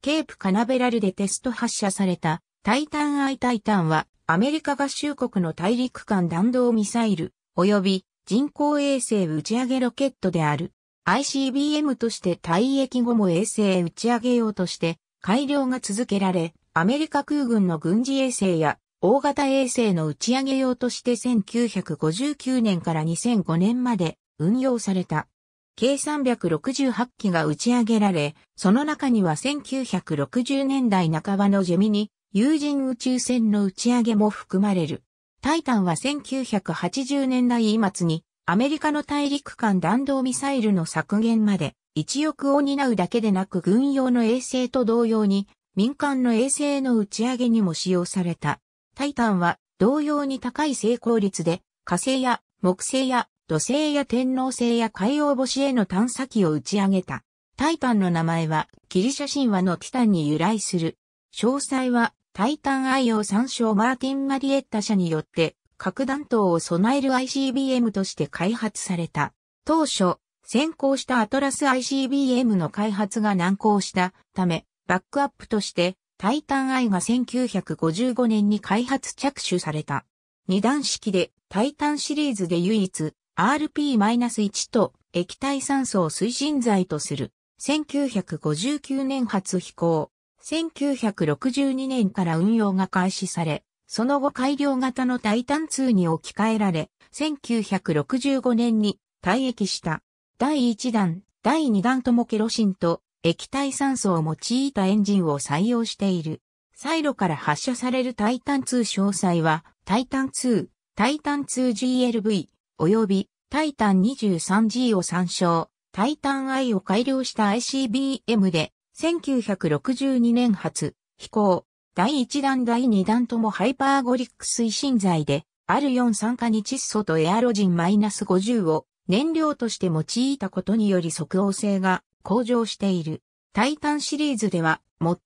ケープカナベラルでテスト発射されたタイタン・アイ・タイタンはアメリカ合衆国の大陸間弾道ミサイル及び人工衛星打ち上げロケットである ICBM として退役後も衛星打ち上げようとして改良が続けられアメリカ空軍の軍事衛星や大型衛星の打ち上げ用として1959年から2005年まで運用された。計368機が打ち上げられ、その中には1960年代半ばのジェミニ、有人宇宙船の打ち上げも含まれる。タイタンは1980年代末にアメリカの大陸間弾道ミサイルの削減まで一翼を担うだけでなく軍用の衛星と同様に民間の衛星の打ち上げにも使用された。タイタンは同様に高い成功率で火星や木星や土星や天皇星や海洋星への探査機を打ち上げた。タイタンの名前はギリシャ神話のティタンに由来する。詳細はタイタン愛用参照マーティン・マリエッタ社によって核弾頭を備える ICBM として開発された。当初、先行したアトラス ICBM の開発が難航したため、バックアップとしてタイタン愛が1955年に開発着手された。二段式でタイタンシリーズで唯一 RP-1 と液体酸素を推進剤とする。1959年初飛行。1962年から運用が開始され、その後改良型のタイタン2に置き換えられ、1965年に退役した。第1弾、第2弾ともケロシンと液体酸素を用いたエンジンを採用している。サイロから発射されるタイタン2詳細は、タイタン2、タイタン 2GLV、及びタイタン 23G を参照、タイタン I を改良した ICBM で、1962年発、飛行、第1弾第2弾ともハイパーゴリック推進剤で、R4 酸化に窒素とエアロジンマイナス -50 を燃料として用いたことにより即応性が向上している。タイタンシリーズでは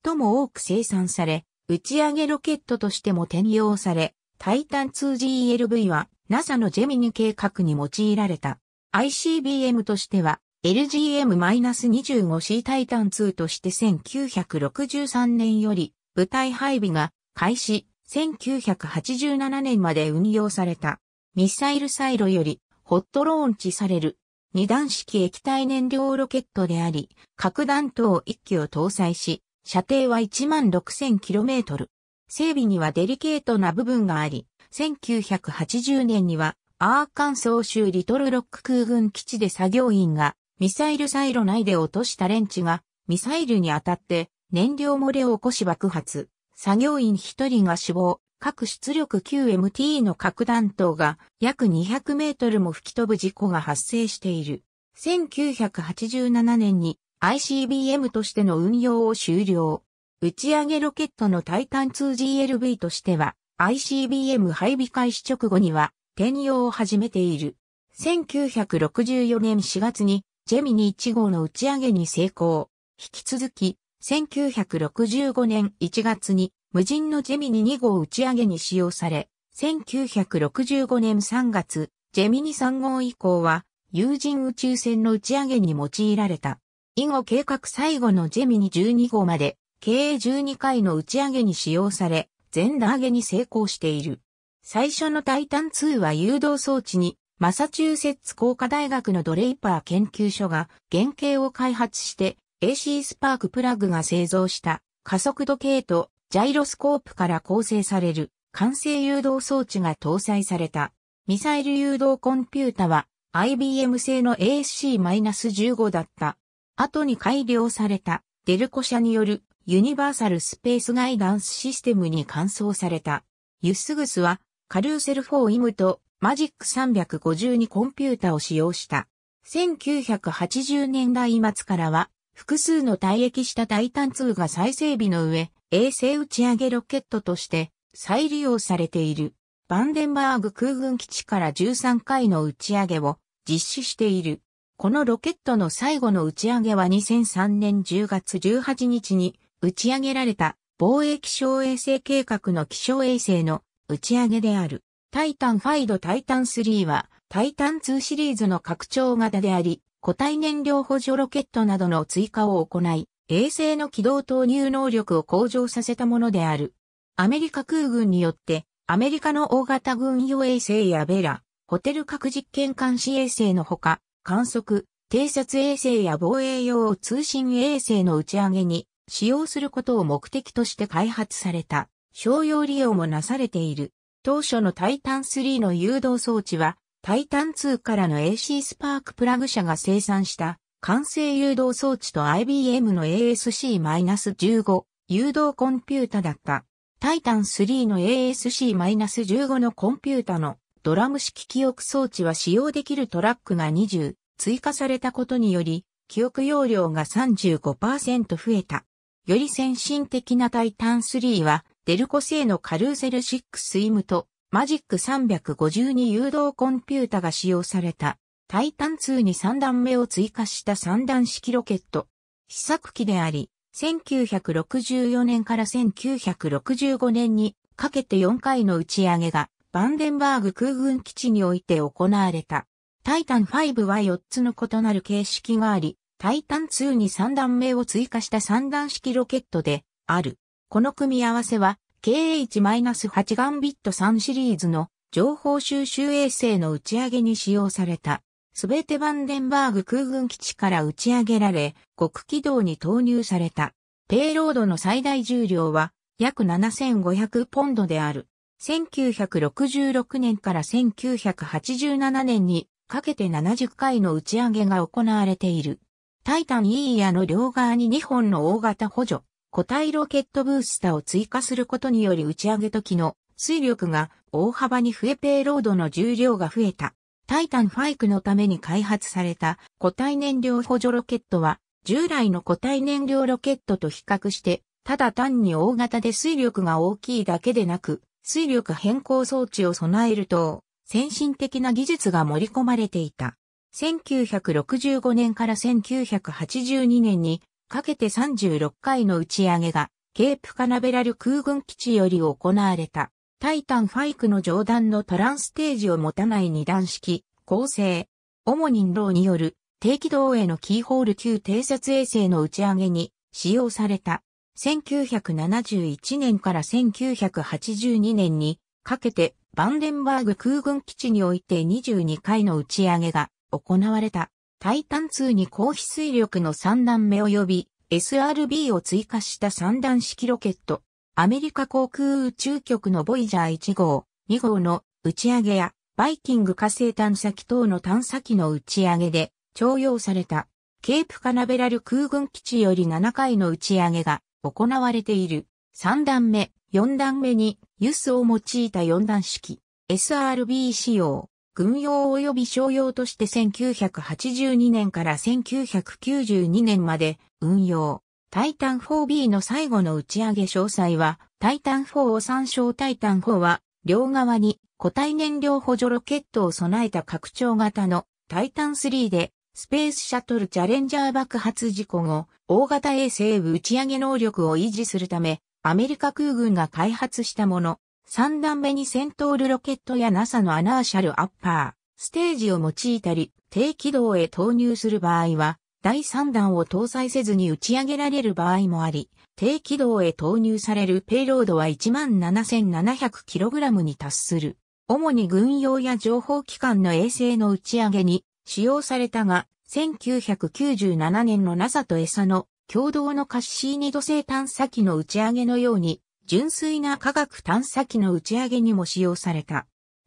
最も多く生産され、打ち上げロケットとしても転用され、タイタン 2GLV は NASA のジェミニ計画に用いられた。ICBM としては、LGM-25C タイタン2として1963年より部隊配備が開始1987年まで運用された。ミサイルサイロよりホットローンチされる二段式液体燃料ロケットであり、核弾頭1機を搭載し、射程は 16,000km。整備にはデリケートな部分があり、1980年には、アーカンソー州リトルロック空軍基地で作業員が、ミサイルサイロ内で落としたレンチが、ミサイルに当たって燃料漏れを起こし爆発。作業員1人が死亡、各出力 9MT の核弾頭が約200メートルも吹き飛ぶ事故が発生している。1987年に ICBM としての運用を終了。打ち上げロケットのタイタン2 g l v としては ICBM 配備開始直後には転用を始めている。1964年4月にジェミニ1号の打ち上げに成功。引き続き、1965年1月に無人のジェミニ2号打ち上げに使用され、1965年3月、ジェミニ3号以降は有人宇宙船の打ち上げに用いられた。以後計画最後のジェミニ12号まで、計12回の打ち上げに使用され、全打上げに成功している。最初のタイタン2は誘導装置にマサチューセッツ工科大学のドレイパー研究所が原型を開発して AC スパークプラグが製造した加速度計とジャイロスコープから構成される完成誘導装置が搭載された。ミサイル誘導コンピュータは IBM 製の ASC-15 だった。後に改良されたデルコ社によるユニバーサルスペースガイダンスシステムに換装された。ユスグスは、カルーセル4イムとマジック352コンピュータを使用した。1980年代末からは、複数の退役したタイタン2が再整備の上、衛星打ち上げロケットとして再利用されている。バンデンバーグ空軍基地から13回の打ち上げを実施している。このロケットの最後の打ち上げは2003年10月18日に打ち上げられた防衛気象衛星計画の気象衛星の打ち上げである。タイタン5とタイタン3はタイタン2シリーズの拡張型であり、固体燃料補助ロケットなどの追加を行い、衛星の軌道投入能力を向上させたものである。アメリカ空軍によって、アメリカの大型軍用衛星やベラ、ホテル核実験監視衛星のほか、観測、偵察衛星や防衛用通信衛星の打ち上げに使用することを目的として開発された商用利用もなされている。当初のタイタン3の誘導装置は、タイタン2からの AC スパークプラグ社が生産した完成誘導装置と IBM の ASC-15 誘導コンピュータだった。タイタン3の ASC-15 のコンピュータのドラム式記憶装置は使用できるトラックが20追加されたことにより記憶容量が35%増えた。より先進的なタイタン3は、デルコ製のカルーセル6スイムと、マジック352誘導コンピュータが使用された。タイタン2に3段目を追加した3段式ロケット。試作機であり、1964年から1965年にかけて4回の打ち上げがバンデンバーグ空軍基地において行われた。タイタン5は4つの異なる形式があり、タイタン2に3段目を追加した3段式ロケットである。この組み合わせは KH-8 ガンビット3シリーズの情報収集衛星の打ち上げに使用された。すべてバンデンバーグ空軍基地から打ち上げられ、極軌道に投入された。ペイロードの最大重量は約7500ポンドである。1966年から1987年にかけて70回の打ち上げが行われている。タイタン E やの両側に2本の大型補助、固体ロケットブースターを追加することにより打ち上げ時の水力が大幅に増えペイロードの重量が増えた。タイタンファイクのために開発された固体燃料補助ロケットは従来の固体燃料ロケットと比較してただ単に大型で水力が大きいだけでなく水力変更装置を備えると先進的な技術が盛り込まれていた。1965年から1982年にかけて36回の打ち上げがケープカナベラル空軍基地より行われたタイタンファイクの上段のトランステージを持たない二段式構成。主にンローによる低軌道へのキーホール級偵察衛星の打ち上げに使用された。1971年から1982年にかけてバンデンバーグ空軍基地において22回の打ち上げが行われた。タイタン2に高飛水力の3段目及び SRB を追加した3段式ロケット、アメリカ航空宇宙局のボイジャー1号、2号の打ち上げやバイキング火星探査機等の探査機の打ち上げで徴用されたケープカナベラル空軍基地より7回の打ち上げが行われている3段目、4段目にユスを用いた4段式 SRB 仕様軍用及び商用として1982年から1992年まで運用。タイタン 4B の最後の打ち上げ詳細は、タイタン4を参照タイタン4は、両側に固体燃料補助ロケットを備えた拡張型のタイタン3で、スペースシャトルチャレンジャー爆発事故後、大型衛星打ち上げ能力を維持するため、アメリカ空軍が開発したもの。三段目にセントールロケットや NASA のアナーシャルアッパー、ステージを用いたり、低軌道へ投入する場合は、第3段を搭載せずに打ち上げられる場合もあり、低軌道へ投入されるペイロードは 17,700kg に達する。主に軍用や情報機関の衛星の打ち上げに使用されたが、1997年の NASA と ESA の共同のカッシーニ土星探査機の打ち上げのように、純粋な科学探査機の打ち上げにも使用された。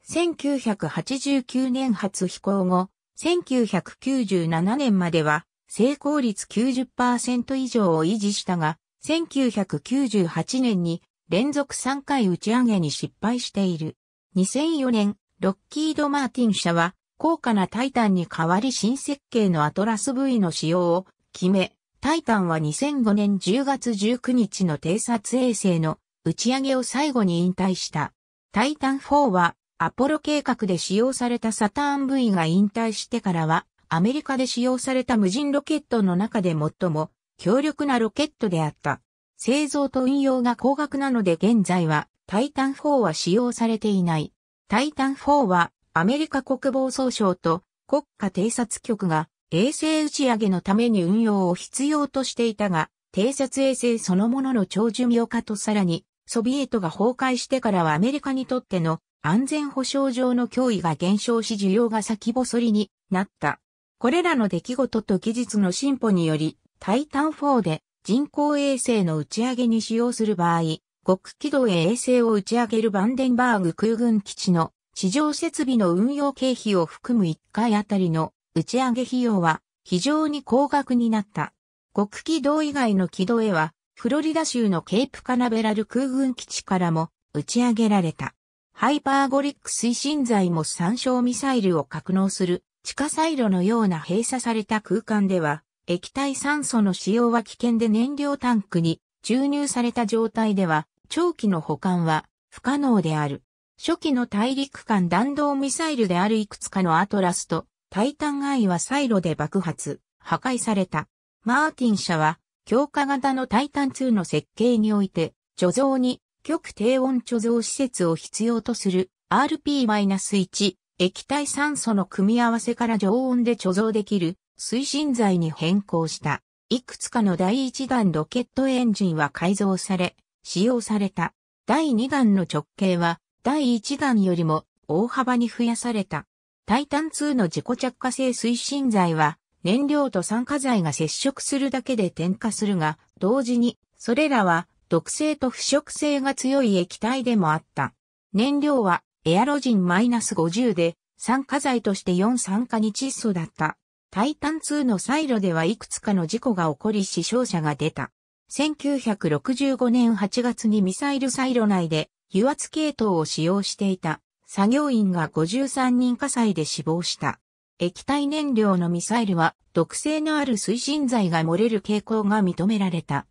1989年初飛行後、1997年までは成功率90%以上を維持したが、1998年に連続3回打ち上げに失敗している。2004年、ロッキード・マーティン社は、高価なタイタンに代わり新設計のアトラス V の使用を決め、タイタンは2005年10月19日の偵察衛星の打ち上げを最後に引退した。タイタン4は、アポロ計画で使用されたサターン V が引退してからは、アメリカで使用された無人ロケットの中で最も強力なロケットであった。製造と運用が高額なので現在はタイタン4は使用されていない。タイタン4はアメリカ国防総省と国家偵察局が衛星打ち上げのために運用を必要としていたが、偵察衛星そのものの長寿命化とさらにソビエトが崩壊してからはアメリカにとっての安全保障上の脅威が減少し需要が先細りになった。これらの出来事と技術の進歩により、タイタン4で人工衛星の打ち上げに使用する場合、極軌道へ衛星を打ち上げるバンデンバーグ空軍基地の地上設備の運用経費を含む1回あたりの打ち上げ費用は非常に高額になった。極軌道以外の軌道へはフロリダ州のケープカナベラル空軍基地からも打ち上げられた。ハイパーゴリック推進剤も参照ミサイルを格納する地下サイロのような閉鎖された空間では、液体酸素の使用は危険で燃料タンクに注入された状態では、長期の保管は不可能である。初期の大陸間弾道ミサイルであるいくつかのアトラスとタイタンアイはサイロで爆発、破壊された。マーティン社は強化型のタイタン2の設計において、貯蔵に極低温貯蔵施設を必要とする RP-1 液体酸素の組み合わせから常温で貯蔵できる推進剤に変更した。いくつかの第1弾ロケットエンジンは改造され、使用された。第2弾の直径は第1弾よりも大幅に増やされた。タイタン2の自己着火性推進剤は燃料と酸化剤が接触するだけで点火するが、同時に、それらは毒性と腐食性が強い液体でもあった。燃料はエアロジンマイナス -50 で、酸化剤として4酸化に窒素だった。タイタン2のサイロではいくつかの事故が起こり死傷者が出た。1965年8月にミサイルサイロ内で油圧系統を使用していた作業員が53人火災で死亡した。液体燃料のミサイルは毒性のある推進剤が漏れる傾向が認められた。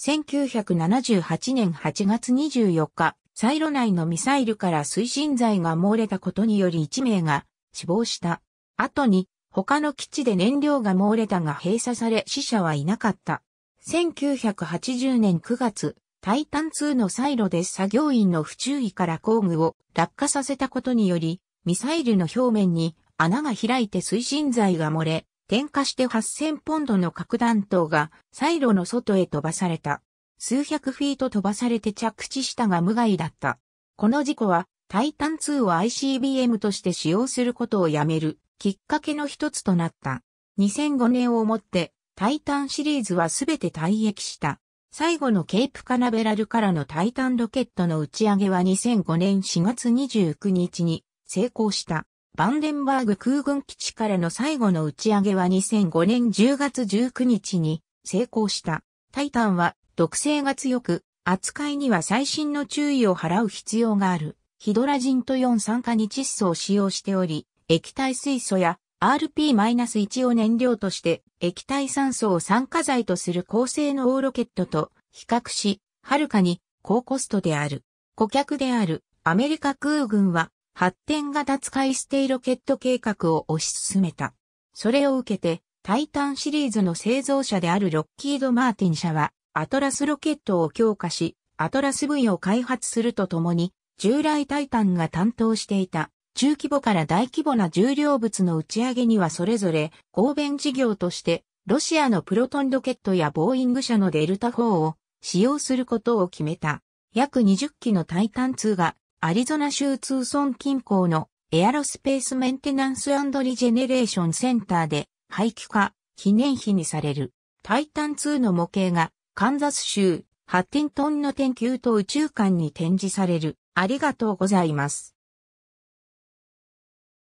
1978年8月24日、サイロ内のミサイルから推進剤が漏れたことにより1名が死亡した。後に他の基地で燃料が漏れたが閉鎖され死者はいなかった。1980年9月、タイタン2のサイロで作業員の不注意から工具を落下させたことにより、ミサイルの表面に穴が開いて推進剤が漏れ、点火して8000ポンドの核弾頭がサイロの外へ飛ばされた。数百フィート飛ばされて着地したが無害だった。この事故はタイタン2を ICBM として使用することをやめるきっかけの一つとなった。2005年をもってタイタンシリーズはすべて退役した。最後のケープカナベラルからのタイタンロケットの打ち上げは2005年4月29日に成功した。バンデンバーグ空軍基地からの最後の打ち上げは2005年10月19日に成功した。タイタンは毒性が強く、扱いには最新の注意を払う必要がある。ヒドラジンと4酸化に窒素を使用しており、液体水素や RP-1 を燃料として液体酸素を酸化剤とする高性能ロケットと比較し、はるかに高コストである。顧客であるアメリカ空軍は発展型使い捨てロケット計画を推し進めた。それを受けて、タイタンシリーズの製造者であるロッキード・マーティン社は、アトラスロケットを強化し、アトラス V を開発するとともに、従来タイタンが担当していた、中規模から大規模な重量物の打ち上げにはそれぞれ、合弁事業として、ロシアのプロトンロケットやボーイング社のデルタ4を使用することを決めた。約20機のタイタン2がアリゾナ州通村近郊のエアロスペースメンテナンスリジェネレーションセンターで廃棄化記念碑にされるタイタン2の模型がカンザス州ハッティントンの天球と宇宙館に展示される。ありがとうございます。